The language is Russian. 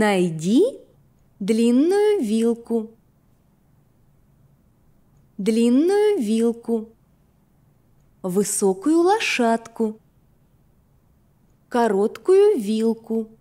Найди длинную вилку. Длинную вилку. Высокую лошадку. Короткую вилку.